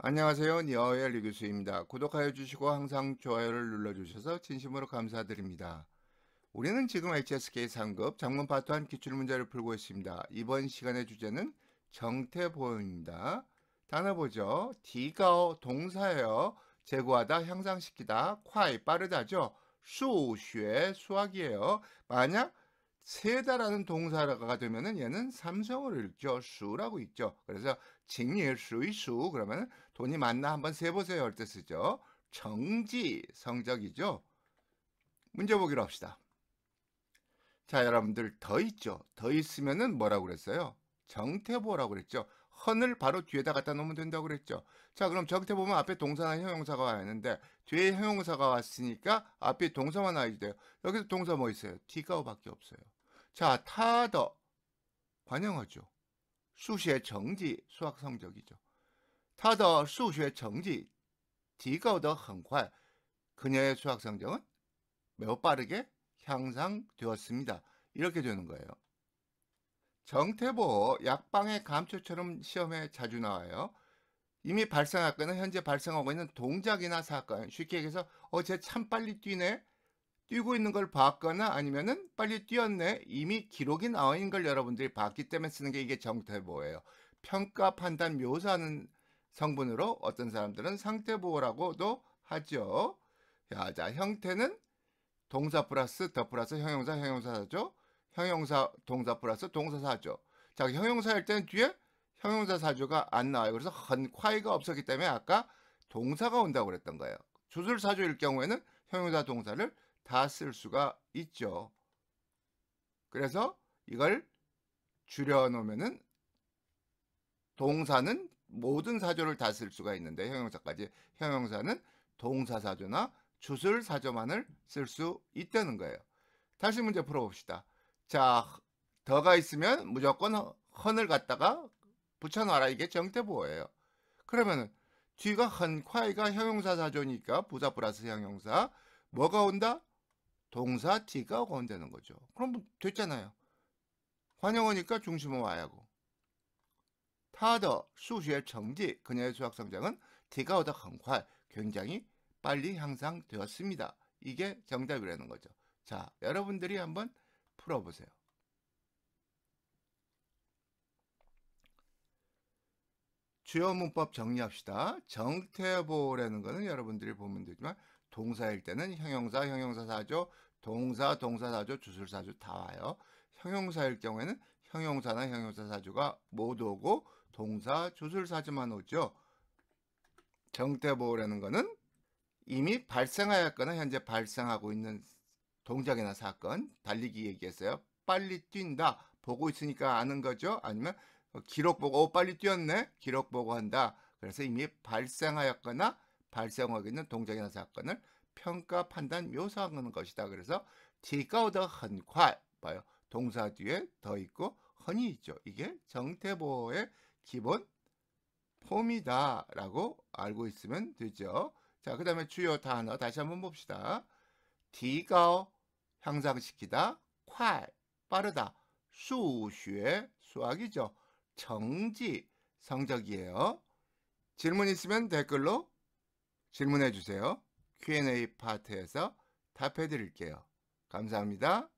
안녕하세요. 니어의 리 교수입니다. 구독하여 주시고 항상 좋아요를 눌러주셔서 진심으로 감사드립니다. 우리는 지금 HSK 상급 장문 파트 한 기출문제를 풀고 있습니다. 이번 시간의 주제는 정태보입니다 단어 보죠. 디가오 동사예요. 제거하다 향상시키다, 콰이 빠르다죠. 수슈의 수학이에요. 만약 세다라는 동사가 되면은 얘는 삼성을 읽죠. 수라고 있죠. 그래서 징일수의 수 그러면 은 돈이 많나 한번 세보세요 할때 쓰죠. 정지 성적이죠. 문제 보기로 합시다. 자 여러분들 더 있죠. 더 있으면은 뭐라고 그랬어요? 정태보라고 그랬죠. 헌을 바로 뒤에다 갖다 놓으면 된다고 그랬죠. 자 그럼 저한테 보면 앞에 동사나 형용사가 와야 하는데 뒤에 형용사가 왔으니까 앞에 동사만 와야 돼요. 여기서 동사 뭐 있어요? 티가오밖에 없어요. 자 타더 관용어죠. 수시의 정지 수학 성적이죠. 타더 수시의 정지 디가오더 헌활 그녀의 수학 성적은 매우 빠르게 향상되었습니다. 이렇게 되는 거예요. 정태보 약방의 감초처럼 시험에 자주 나와요. 이미 발생할거나 현재 발생하고 있는 동작이나 사건, 쉽게 얘기해서 어제참 빨리 뛰네, 뛰고 있는 걸 봤거나 아니면은 빨리 뛰었네, 이미 기록이 나와 있는 걸 여러분들이 봤기 때문에 쓰는 게 이게 정태보예요. 평가, 판단, 묘사하는 성분으로 어떤 사람들은 상태보호라고도 하죠. 야, 자, 형태는 동사 플러스 더 플러스 형용사, 형용사죠. 형용사 동사 플러스 동사 사조. 자, 형용사일 때는 뒤에 형용사 사조가 안 나와요. 그래서 헌콰이가 없었기 때문에 아까 동사가 온다고 그랬던 거예요. 주술 사조일 경우에는 형용사 동사를 다 쓸 수가 있죠. 그래서 이걸 줄여놓으면은 동사는 모든 사조를 다 쓸 수가 있는데 형용사까지 형용사는 동사 사조나 주술 사조만을 쓸 수 있다는 거예요. 다시 문제 풀어봅시다. 자, 더가 있으면 무조건 헌을 갖다가 붙여놔라. 이게 정태보호예요. 그러면은 뒤가 헌콰이가 형용사 사조니까 부사 플러스 형용사 뭐가 온다? 동사 뒤가 온다는 거죠. 그럼 됐잖아요. 환영어니까 중심어 와야고. 타더 수시의 정지 그녀의 수학 성장은 뒤가 오다 헌콰이 굉장히 빨리 향상되었습니다. 이게 정답이라는 거죠. 자, 여러분들이 한번 풀어보세요. 주요 문법 정리합시다. 정태보라는 것은 여러분들이 보면 되지만 동사일 때는 형용사, 형용사 사조, 동사, 동사 사조, 주술 사조 다 와요. 형용사일 경우에는 형용사나 형용사 사조가 못 오고 동사, 주술 사조만 오죠. 정태보호라는 것은 이미 발생하였거나 현재 발생하고 있는 동작이나 사건, 달리기 얘기했어요. 빨리 뛴다. 보고 있으니까 아는 거죠. 아니면 기록 보고 어, 빨리 뛰었네. 기록 보고 한다. 그래서 이미 발생하였거나 발생하고 있는 동작이나 사건을 평가, 판단, 묘사하는 것이다. 그래서 디가우더 헌활 봐요. 동사 뒤에 더 있고 헌이 있죠. 이게 정태보호의 기본 폼이다라고 알고 있으면 되죠. 자, 그 다음에 주요 단어 다시 한번 봅시다. 디가오 향상시키다, 快, 빠르다, 数学, 수학이죠. 정지, 성적이에요. 질문 있으면 댓글로 질문해 주세요. Q&A 파트에서 답해 드릴게요. 감사합니다.